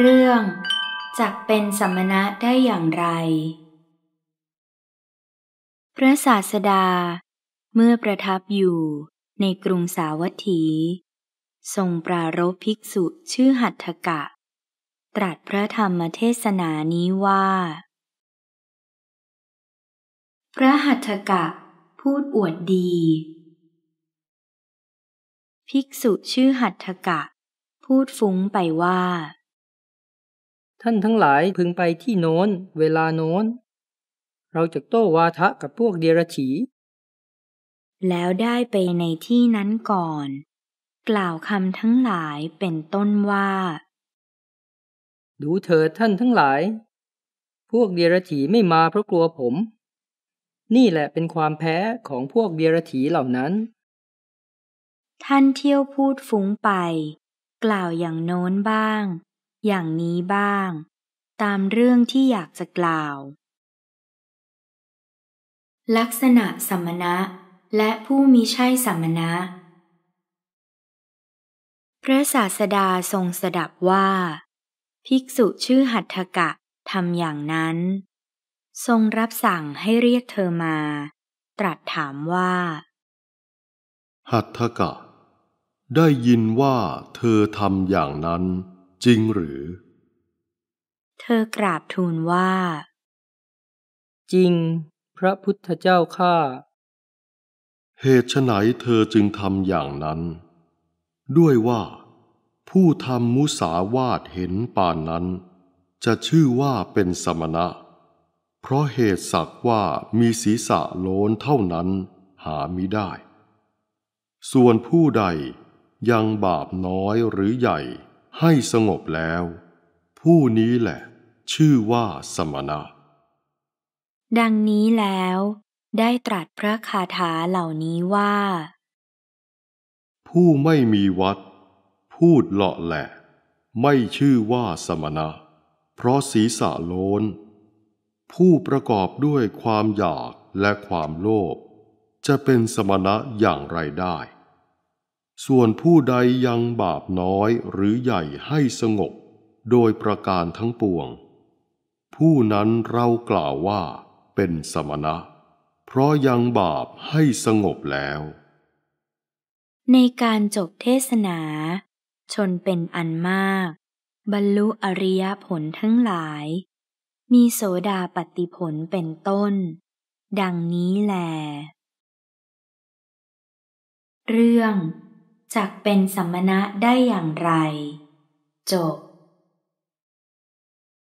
เรื่อง จักเป็นสมมณะได้อย่างไร พระศาสดาเมื่อประทับอยู่ในกรุงสาวัตถี ทรงปรารภภิกษุชื่อหัตถกะ ตรัสพระธรรมเทศนานี้ว่า พระหัตถกะพูดอวดดี ภิกษุชื่อหัตถกะพูดฟุ้งไปว่าท่านทั้งหลายพึงไปที่โน้นเวลาโน้น เราจะโต้วาทะกับพวกเดรฉีแล้วได้ไปในที่นั้นก่อน กล่าวคำทั้งหลายเป็นต้นว่า ดูเถิดท่านทั้งหลาย พวกเดรฉีไม่มาเพราะกลัวผม นี่แหละเป็นความแพ้ของพวกเดรฉีเหล่านั้น ท่านเที่ยวพูดฟุ้งไป กล่าวอย่างโน้นบ้างอย่างนี้บ้าง ตามเรื่องที่อยากจะกล่าว ลักษณะสัมณะและผู้มิใช่สัมณะ พระศาสดาทรงสดับว่า ภิกษุชื่อหัตถกะทำอย่างนั้น ทรงรับสั่งให้เรียกเธอมา ตรัสถามว่า หัตถกะ ได้ยินว่าเธอทำอย่างนั้นจริงหรือ เธอกราบทูลว่า จริง พระพุทธเจ้าข้าเหตุไฉนเธอจึงทำอย่างนั้น ด้วยว่า ผู้ทำมุสาวาทเห็นป่านนั้น จะชื่อว่าเป็นสมณะ เพราะเหตุสักว่ามีศีรษะโลนเท่านั้นหามิได้ ส่วนผู้ใดยังบาปน้อยหรือใหญ่ให้สงบแล้ว ผู้นี้แหละ ชื่อว่าสมณะ ดังนี้แล้ว ได้ตรัสพระคาถาเหล่านี้ว่า ผู้ไม่มีวัด พูดเลาะแหละ ไม่ชื่อว่าสมณะ เพราะศีรษะโลนผู้ประกอบด้วยความอยากและความโลภจะเป็นสมณะอย่างไรได้ส่วนผู้ใดยังบาปน้อยหรือใหญ่ให้สงบโดยประการทั้งปวง ผู้นั้นเรากล่าวว่าเป็นสมณะ เพราะยังบาปให้สงบแล้ว ในการจบเทศนา ชนเป็นอันมาก บรรลุอริยผลทั้งหลาย มีโสดาปฏิผลเป็นต้น ดังนี้แหลเรื่องจักเป็นสัมมณะได้อย่างไรจบ